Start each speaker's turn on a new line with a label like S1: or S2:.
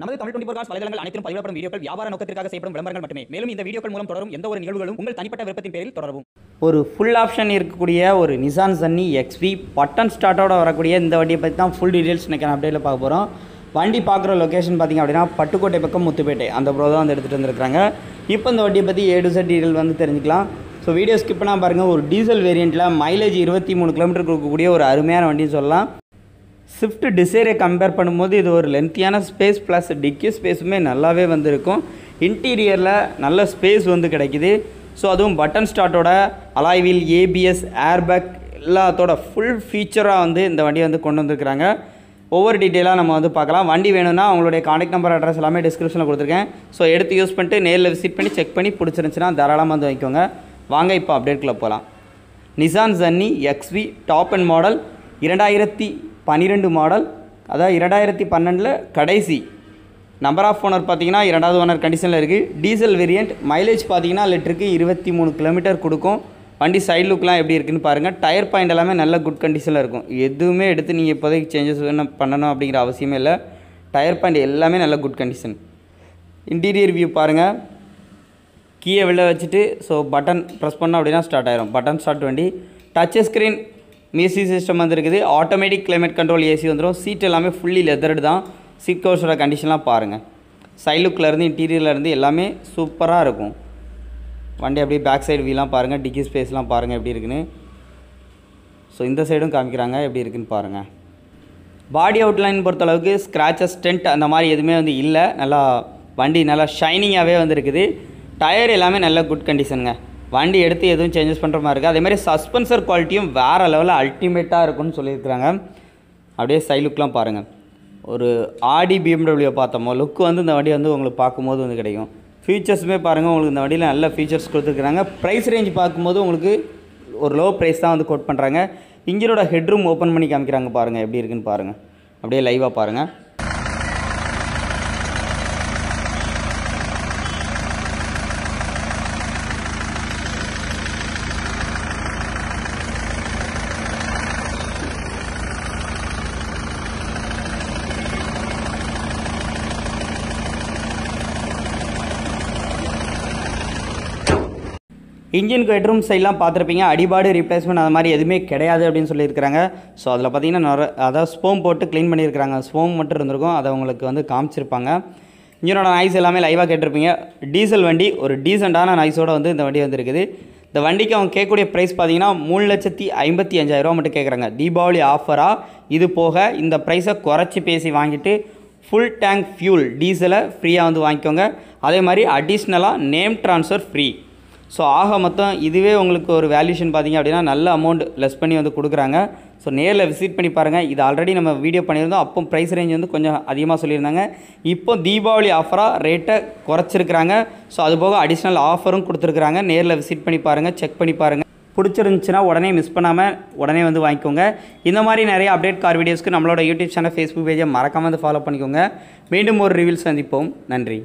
S1: நமது Tamil twenty four வலைதளங்கள் அனைத்தும் பதிவிடப்படும் வீடியோக்கள் வியாபார நோக்கத்திற்காக செய்யப்படும் விளம்பரங்கள் மட்டுமே மேலும் இந்த வீடியோக்கள் மூலம் தொடரும் எந்த ஒரு நிகழ்வுகளும் உங்கள் தனிப்பட்ட விருப்பத்தின் பேரில் தொடரும் ஒரு ஃபுல் ஆப்ஷன் இருக்கக்கூடிய ஒரு நிசான் சன்னி எக்ஸ்வி பட்டன் ஸ்டார்ட்டோட வரக்கூடிய இந்த வண்டியை பற்றி தான் ஃபுல் டீட்டெயில்ஸ் நான் அப்டேட்டில் பார்க்க போகிறோம் வண்டி பார்க்குற லொக்கேஷன் பார்த்திங்க அப்படின்னா பட்டுக்கோட்டை பக்கம் முத்துப்பேட்டை அந்த ப்ரோ தான் வந்து எடுத்துகிட்டு வந்துருக்காங்க இப்போ இந்த வண்டியை பற்றி ஏடு சட் செட் வந்து தெரிஞ்சுக்கலாம் ஸோ வீடியோ ஸ்கிப் பாருங்கள் ஒரு டீசல் வேரியண்ட்டில் மைலேஜ் இருபத்தி மூணு கிலோமீட்டருக்கு இருக்கக்கூடிய ஒரு அருமையான வண்டின்னு சொல்லலாம் ஸ்விஃப்ட் டிசைரை கம்பேர் பண்ணும்போது இது ஒரு லென்த்தியான ஸ்பேஸ் ப்ளஸ் டிக்கி ஸ்பேஸுமே நல்லாவே வந்திருக்கும் இன்டீரியரில் நல்ல ஸ்பேஸ் வந்து கிடைக்கிது ஸோ அதுவும் பட்டன் ஸ்டார்ட்டோட அலாய்வில் ஏபிஎஸ் ஏர்பேக் எல்லாத்தோட ஃபுல் ஃபீச்சராக வந்து இந்த வண்டியை வந்து கொண்டு வந்திருக்கிறாங்க ஒவ்வொரு டீட்டெயிலாக நம்ம வந்து பார்க்கலாம் வண்டி வேணும்னா அவங்களுடைய கான்டக்ட் நம்பர் அட்ரஸ் எல்லாமே டிஸ்கிரிப்ஷனில் கொடுத்துருக்கேன் ஸோ எடுத்து யூஸ் பண்ணிட்டு நேரில் விசிட் பண்ணி செக் பண்ணி பிடிச்சிருந்துச்சின்னா தாராளமாக வந்து வைக்கோங்க வாங்க இப்போ அப்டேட்டில் போகலாம் Nissan Sunny XV top end model இரண்டாயிரத்தி பன்னிரெண்டு மாடல் அதாவது இரண்டாயிரத்தி பன்னெண்டில் கடைசி நம்பர் ஆஃப் ஓனர் பார்த்தீங்கன்னா இரண்டாவது ஓனர் கண்டிஷனில் இருக்குது டீசல் வேரியண்ட் மைலேஜ் பார்த்தீங்கன்னா லிட்டருக்கு இருபத்தி மூணு கிலோமீட்டர் கொடுக்கும் வண்டி சைட் லுக்லாம் எப்படி இருக்குன்னு பாருங்கள் டயர் பாயிண்ட் எல்லாமே நல்ல குட் கண்டிஷனில் இருக்கும் எதுவுமே எடுத்து நீங்கள் இப்போதைக்கு சேஞ்சஸ் வேணும் பண்ணணும் அப்படிங்கிற அவசியமே இல்லை டயர் பாயிண்ட் எல்லாமே நல்ல குட் கண்டிஷன் இன்டீரியர் வியூ பாருங்கள் கீயை வெளில வச்சுட்டு ஸோ பட்டன் ப்ரெஸ் பண்ணால் அப்படின்னா ஸ்டார்ட் ஆகிரும் பட்டன் ஸ்டார்ட் வண்டி டச் ஸ்க்ரீன் மியூசி சிஸ்டம் வந்துருக்குது ஆட்டோமேட்டிக் கிளைமேட் கண்ட்ரோல் ஏசி வந்துடும் சீட் எல்லாமே ஃபுல்லி லெதர்டு தான் சீட் கவர்ஸோட கண்டிஷன்லாம் பாருங்கள் சைலுக்குலேருந்து இன்டீரியர்லேருந்து எல்லாமே சூப்பராக இருக்கும் வண்டி அப்படியே பேக் சைடு வீலாம் பாருங்கள் டிக்கி ஸ்பேஸ்லாம் பாருங்கள் எப்படி இருக்குன்னு ஸோ இந்த சைடும் காமிக்கிறாங்க எப்படி இருக்குன்னு பாருங்கள் பாடி அவுட்லைன் பொறுத்தளவுக்கு ஸ்க்ராச்சஸ் ஸ்டென்ட் அந்த மாதிரி எதுவுமே வந்து இல்லை நல்லா வண்டி நல்லா ஷைனிங்காகவே வந்துருக்குது டயர் எல்லாமே நல்ல குட் கண்டிஷனுங்க வண்டி எடுத்து எதுவும் சேஞ்சஸ் பண்ணுற மாதிரி இருக்குது அதேமாதிரி சஸ்பென்சர் குவாலிட்டியும் வேறு லெவலில் அல்டிமேட்டாக இருக்கும்னு சொல்லியிருக்கிறாங்க அப்படியே சைலுக்கெலாம் பாருங்கள் ஒரு ஆடி பிஎம்டபிள்யூ பார்த்தோமோ லுக் வந்து இந்த வண்டி வந்து உங்களுக்கு பார்க்கும்போது வந்து கிடைக்கும் ஃபீச்சர்ஸுமே பாருங்கள் உங்களுக்கு இந்த வண்டியில் நல்ல ஃபீச்சர்ஸ் கொடுத்துருக்குறாங்க ப்ரைஸ் ரேஞ்ச் பார்க்கும்போது உங்களுக்கு ஒரு லோ ப்ரைஸ் தான் வந்து கோட் பண்ணுறாங்க இன்ஜினோட ஹெட்ரூம் ஓப்பன் பண்ணி காமிக்கிறாங்க பாருங்கள் எப்படி இருக்குன்னு பாருங்கள் அப்படியே லைவாக பாருங்கள் இன்ஜின் பெட்ரூம் சைட்லாம் பார்த்துருப்பீங்க அடிபாடு ரிப்ளேஸ்மெண்ட் அது மாதிரி எதுவுமே கிடையாது அப்படின்னு சொல்லியிருக்கிறாங்க ஸோ அதில் பார்த்தீங்கன்னா நிறைய அதாவது ஸ்போம் போட்டு க்ளீன் பண்ணியிருக்கிறாங்க ஸ்போம் மட்டும் இருந்திருக்கும் அதை உங்களுக்கு வந்து காமிச்சிருப்பாங்க இன்ஜினோட நாய்ஸ் எல்லாமே லைவாக கேட்டிருப்பீங்க டீசல் வண்டி ஒரு டீசெண்டான நாய்ஸோடு வந்து இந்த வண்டி வந்துருக்குது இந்த வண்டிக்கு அவங்க கேட்கக்கூடிய ப்ரைஸ் பார்த்தீங்கன்னா மூணு லட்சத்தி ஐம்பத்தி அஞ்சாயிரரூவா மட்டும் கேட்குறாங்க தீபாவளி ஆஃபராக இது போக இந்த ப்ரைஸை குறைச்சி பேசி வாங்கிட்டு ஃபுல் டேங்க் ஃபியூல் டீசலை ஃப்ரீயாக வந்து வாங்கிக்கோங்க அதே மாதிரி அடிஷ்னலாக நேம் ட்ரான்ஸ்ஃபர் ஃப்ரீ ஸோ ஆக மொத்தம் இதுவே உங்களுக்கு ஒரு வேல்யூஷன் பார்த்திங்க அப்படின்னா நல்ல அமௌண்ட் லெஸ் பண்ணி வந்து கொடுக்குறாங்க ஸோ நேரில் விசிட் பண்ணி பாருங்கள் இது ஆல்ரெடி நம்ம வீடியோ பண்ணியிருந்தோம் அப்போ ப்ரைஸ் ரேஞ்ச் வந்து கொஞ்சம் அதிகமாக சொல்லியிருந்தாங்க இப்போ தீபாவளி ஆஃபராக ரேட்டை குறைச்சிருக்கிறாங்க ஸோ அது போக அடிஷ்னல் ஆஃபரும் கொடுத்துருக்குறாங்க நேரில் விசிட் பண்ணி பாருங்கள் செக் பண்ணி பாருங்கள் பிடிச்சிருந்துச்சுன்னா உடனே மிஸ் பண்ணாமல் உடனே வந்து வாங்கிக்கோங்க இந்த மாதிரி நிறைய அப்டேட் கார் வீடியோஸ்க்கு நம்மளோட யூடியூப் சேனல் ஃபேஸ்புக் பேஜை மறக்காமல் வந்து ஃபாலோ பண்ணிக்கோங்க மீண்டும் ஒரு ரிவியூஸ் சந்திப்போம் நன்றி